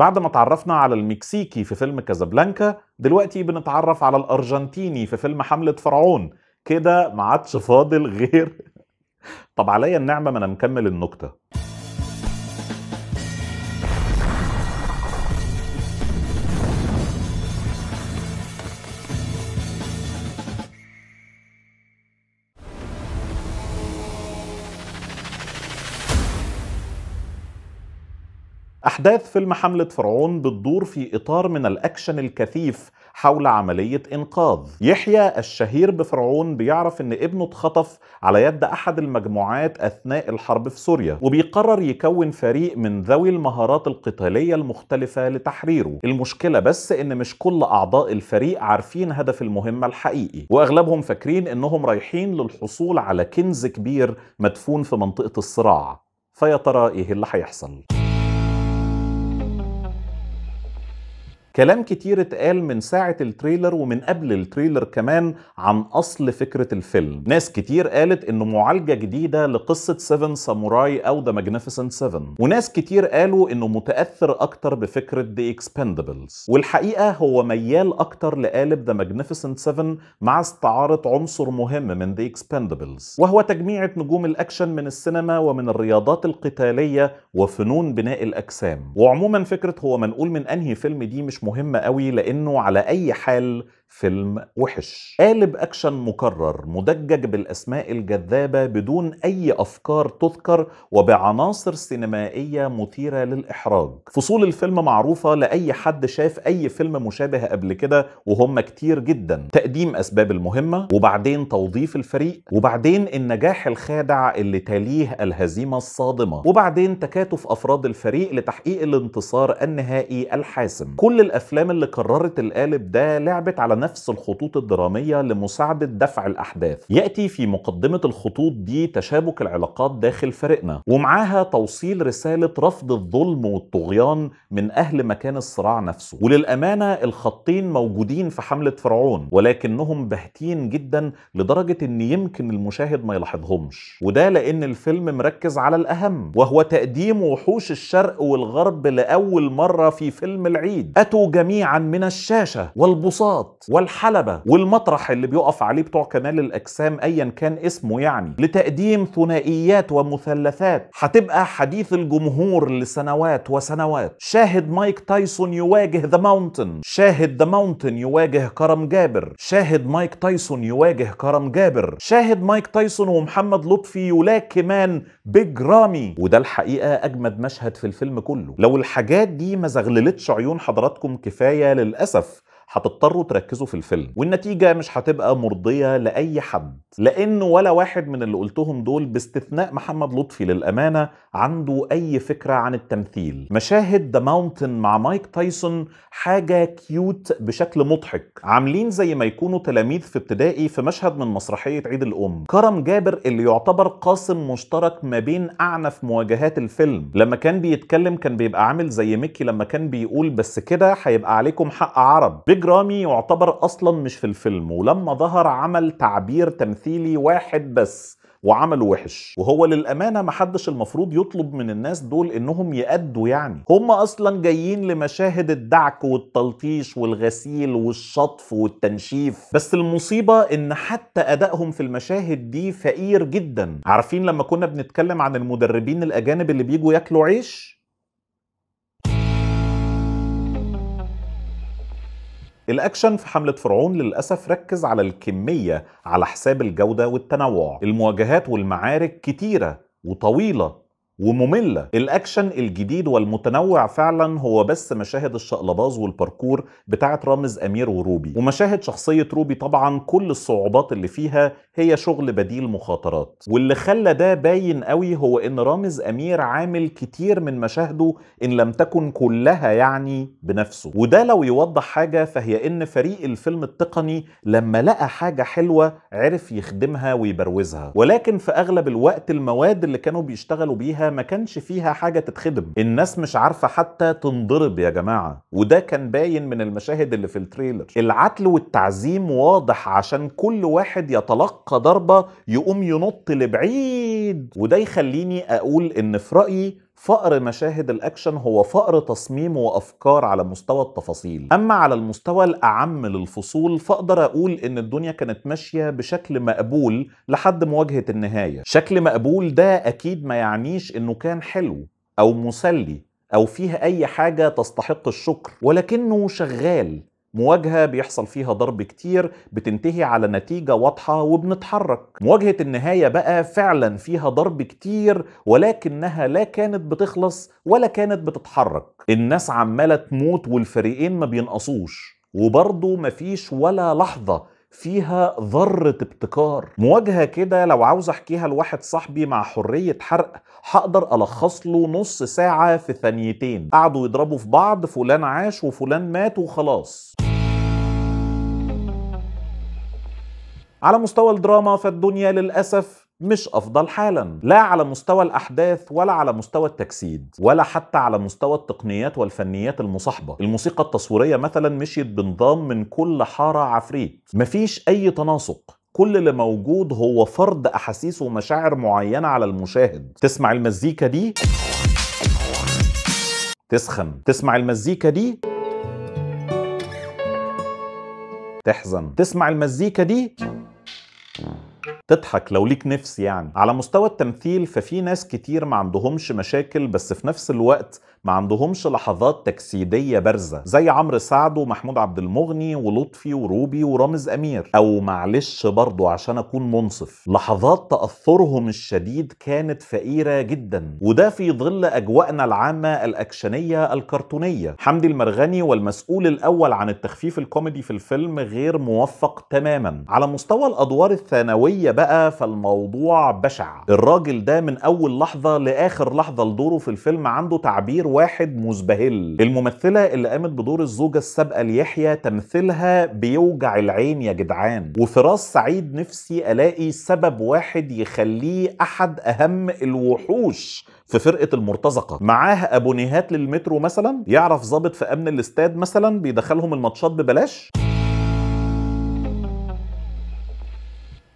بعد ما تعرفنا على المكسيكي في فيلم كازابلانكا دلوقتي بنتعرف على الارجنتيني في فيلم حملة فرعون كده ما عادش فاضل غير طب عليا النعمة ما انا مكمل النكتة أحداث فيلم حملة فرعون بتدور في إطار من الأكشن الكثيف حول عملية إنقاذ يحيى الشهير بفرعون بيعرف أن ابنه اتخطف على يد أحد المجموعات أثناء الحرب في سوريا وبيقرر يكون فريق من ذوي المهارات القتالية المختلفة لتحريره المشكلة بس أن مش كل أعضاء الفريق عارفين هدف المهمة الحقيقي وأغلبهم فاكرين أنهم رايحين للحصول على كنز كبير مدفون في منطقة الصراع فيا ترى إيه اللي هيحصل؟ كلام كتير اتقال من ساعة التريلر ومن قبل التريلر كمان عن أصل فكرة الفيلم ناس كتير قالت إنه معالجة جديدة لقصة 7 ساموراي أو ذا ماجنيفيسنت 7 وناس كتير قالوا إنه متأثر أكتر بفكرة ذا اكسبندبلز والحقيقة هو ميال أكتر لقالب ذا ماجنيفيسنت 7 مع استعارة عنصر مهم من ذا اكسبندبلز وهو تجميعة نجوم الأكشن من السينما ومن الرياضات القتالية وفنون بناء الأجسام وعموما فكرة هو منقول من أنهي فيلم دي مش مش مهم قوي لانه على اي حال فيلم وحش قالب أكشن مكرر مدجج بالأسماء الجذابة بدون أي أفكار تذكر وبعناصر سينمائية مثيرة للإحراج فصول الفيلم معروفة لأي حد شاف أي فيلم مشابه قبل كده وهم كتير جدا تقديم أسباب المهمة وبعدين توظيف الفريق وبعدين النجاح الخادع اللي تليه الهزيمة الصادمة وبعدين تكاتف أفراد الفريق لتحقيق الانتصار النهائي الحاسم كل الأفلام اللي كررت القالب ده لعبت على نفس الخطوط الدرامية لمساعدة دفع الأحداث يأتي في مقدمة الخطوط دي تشابك العلاقات داخل فريقنا ومعاها توصيل رسالة رفض الظلم والطغيان من أهل مكان الصراع نفسه وللأمانة الخطين موجودين في حملة فرعون ولكنهم باهتين جدا لدرجة أن يمكن المشاهد ما يلاحظهمش وده لأن الفيلم مركز على الأهم وهو تقديم وحوش الشرق والغرب لأول مرة في فيلم العيد أتوا جميعا من الشاشة والبساط والحلبة والمطرح اللي بيقف عليه بتوع كمال الأجسام أيا كان اسمه يعني لتقديم ثنائيات ومثلثات هتبقى حديث الجمهور لسنوات وسنوات شاهد مايك تايسون يواجه ذا ماونتن شاهد ذا ماونتن يواجه كرم جابر شاهد مايك تايسون يواجه كرم جابر شاهد مايك تايسون ومحمد لطفي يلاكمان بيج رامي وده الحقيقة أجمد مشهد في الفيلم كله لو الحاجات دي ما زغللتش عيون حضراتكم كفاية للأسف هتضطروا تركزوا في الفيلم والنتيجه مش هتبقى مرضيه لاي حد لان ولا واحد من اللي قلتهم دول باستثناء محمد لطفي للامانه عنده اي فكره عن التمثيل مشاهد ذا ماونتن مع مايك تايسون حاجه كيوت بشكل مضحك عاملين زي ما يكونوا تلاميذ في ابتدائي في مشهد من مسرحيه عيد الام كرم جابر اللي يعتبر قاسم مشترك ما بين اعنف مواجهات الفيلم لما كان بيتكلم كان بيبقى عامل زي ميكي لما كان بيقول بس كده هيبقى عليكم حق عرب جيج رامي يعتبر اصلا مش في الفيلم ولما ظهر عمل تعبير تمثيلي واحد بس وعمله وحش وهو للامانه محدش المفروض يطلب من الناس دول انهم يأدوا يعني هم اصلا جايين لمشاهد الدعك والتلطيش والغسيل والشطف والتنشيف بس المصيبه ان حتى ادائهم في المشاهد دي فقير جدا عارفين لما كنا بنتكلم عن المدربين الاجانب اللي بيجوا ياكلوا عيش الاكشن في حمله فرعون للاسف ركز على الكميه على حساب الجوده والتنوع المواجهات والمعارك كتيره وطويله ومملة الأكشن الجديد والمتنوع فعلا هو بس مشاهد الشقلباز والباركور بتاعة رامز أمير وروبي ومشاهد شخصية روبي طبعا كل الصعوبات اللي فيها هي شغل بديل مخاطرات واللي خلى ده باين قوي هو إن رامز أمير عامل كتير من مشاهده إن لم تكن كلها يعني بنفسه وده لو يوضح حاجة فهي إن فريق الفيلم التقني لما لقى حاجة حلوة عرف يخدمها ويبروزها ولكن في أغلب الوقت المواد اللي كانوا بيشتغلوا بيها ما كانش فيها حاجه تتخدم الناس مش عارفه حتى تنضرب يا جماعه وده كان باين من المشاهد اللي في التريلر العتل والتعزيم واضح عشان كل واحد يتلقى ضربه يقوم ينط لبعيد وده يخليني اقول ان في رايي فقر مشاهد الاكشن هو فقر تصميم وافكار على مستوى التفاصيل اما على المستوى الاعم للفصول فاقدر اقول ان الدنيا كانت ماشيه بشكل مقبول لحد مواجهه النهايه شكل مقبول ده اكيد ما يعنيش انه كان حلو او مسلي او فيها اي حاجه تستحق الشكر ولكنه شغال مواجهة بيحصل فيها ضرب كتير بتنتهي على نتيجة واضحة وبنتحرك مواجهة النهاية بقى فعلا فيها ضرب كتير ولكنها لا كانت بتخلص ولا كانت بتتحرك الناس عمالة تموت والفريقين ما بينقصوش وبرضه مفيش ولا لحظة فيها ذرة ابتكار مواجهة كده لو عاوز احكيها لواحد صاحبي مع حرية حرق هقدر الخص له نص ساعة في ثانيتين قعدوا يضربوا في بعض فلان عاش وفلان مات وخلاص على مستوى الدراما فالدنيا للأسف مش أفضل حالا لا على مستوى الأحداث ولا على مستوى التجسيد ولا حتى على مستوى التقنيات والفنيات المصاحبة الموسيقى التصويرية مثلا مشيت بنظام من كل حارة عفريت مفيش أي تناسق كل اللي موجود هو فرض أحاسيس ومشاعر معينة على المشاهد تسمع المزيكا دي تسخن تسمع المزيكا دي تحزن تسمع المزيكا دي تضحك لو ليك نفس يعني على مستوى التمثيل ففي ناس كتير ما عندهمش مشاكل بس في نفس الوقت ما عندهمش لحظات تجسيديه بارزه زي عمرو سعد ومحمود عبد المغني ولطفي وروبي ورامز امير او معلش برضه عشان اكون منصف لحظات تاثرهم الشديد كانت فقيره جدا وده في ظل اجواءنا العامه الاكشنيه الكرتونيه حمدي المرغني والمسؤول الاول عن التخفيف الكوميدي في الفيلم غير موفق تماما على مستوى الادوار الثانويه بقى فالموضوع بشع الراجل ده من اول لحظه لاخر لحظه لدوره في الفيلم عنده تعبير واحد مزبهل الممثله اللي قامت بدور الزوجه السابقه ليحيى تمثيلها بيوجع العين يا جدعان راس سعيد نفسي الاقي سبب واحد يخليه احد اهم الوحوش في فرقه المرتزقه معاه ابونيهات للمترو مثلا يعرف ظابط في امن الاستاد مثلا بيدخلهم الماتشات ببلاش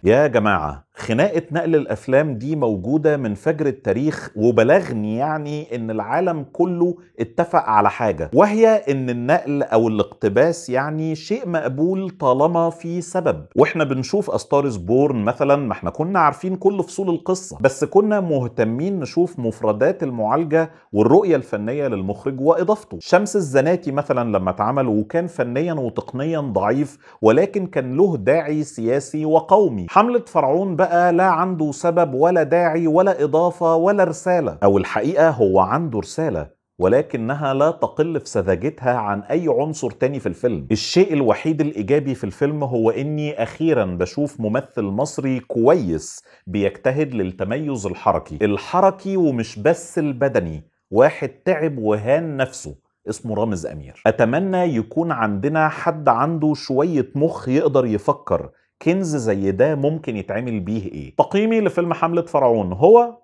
يا جماعه خناقه نقل الافلام دي موجوده من فجر التاريخ وبلغني يعني ان العالم كله اتفق على حاجه وهي ان النقل او الاقتباس يعني شيء مقبول طالما في سبب واحنا بنشوف استارز بورن مثلا ما احنا كنا عارفين كل فصول القصه بس كنا مهتمين نشوف مفردات المعالجه والرؤيه الفنيه للمخرج واضافته شمس الزناتي مثلا لما اتعمل وكان فنيا وتقنيا ضعيف ولكن كان له داعي سياسي وقومي حمله فرعون بقى الحقيقه لا عنده سبب ولا داعي ولا اضافه ولا رساله او الحقيقه هو عنده رساله ولكنها لا تقل في سذاجتها عن اي عنصر تاني في الفيلم الشيء الوحيد الايجابي في الفيلم هو اني اخيرا بشوف ممثل مصري كويس بيجتهد للتميز الحركي الحركي ومش بس البدني واحد تعب وهان نفسه اسمه رامز امير اتمنى يكون عندنا حد عنده شويه مخ يقدر يفكر كنز زي ده ممكن يتعمل بيه ايه تقييمي لفيلم حملة فرعون هو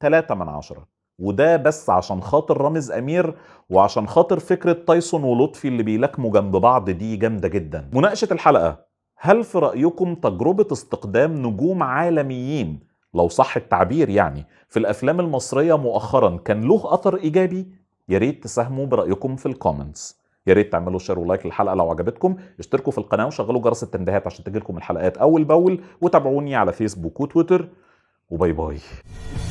3 من عشرة وده بس عشان خاطر رامز امير وعشان خاطر فكره تايسون ولطفي اللي بيلاكموا جنب بعض دي جامده جدا مناقشه الحلقه هل في رايكم تجربه استقدام نجوم عالميين لو صح التعبير يعني في الافلام المصريه مؤخرا كان له اثر ايجابي يا ريت تساهموا برايكم في الكومنتس يا ريت تعملوا شير ولايك للحلقه لو عجبتكم اشتركوا في القناه وشغلوا جرس التنبيهات عشان تجيلكم الحلقات اول باول وتابعوني على فيسبوك وتويتر وباي باي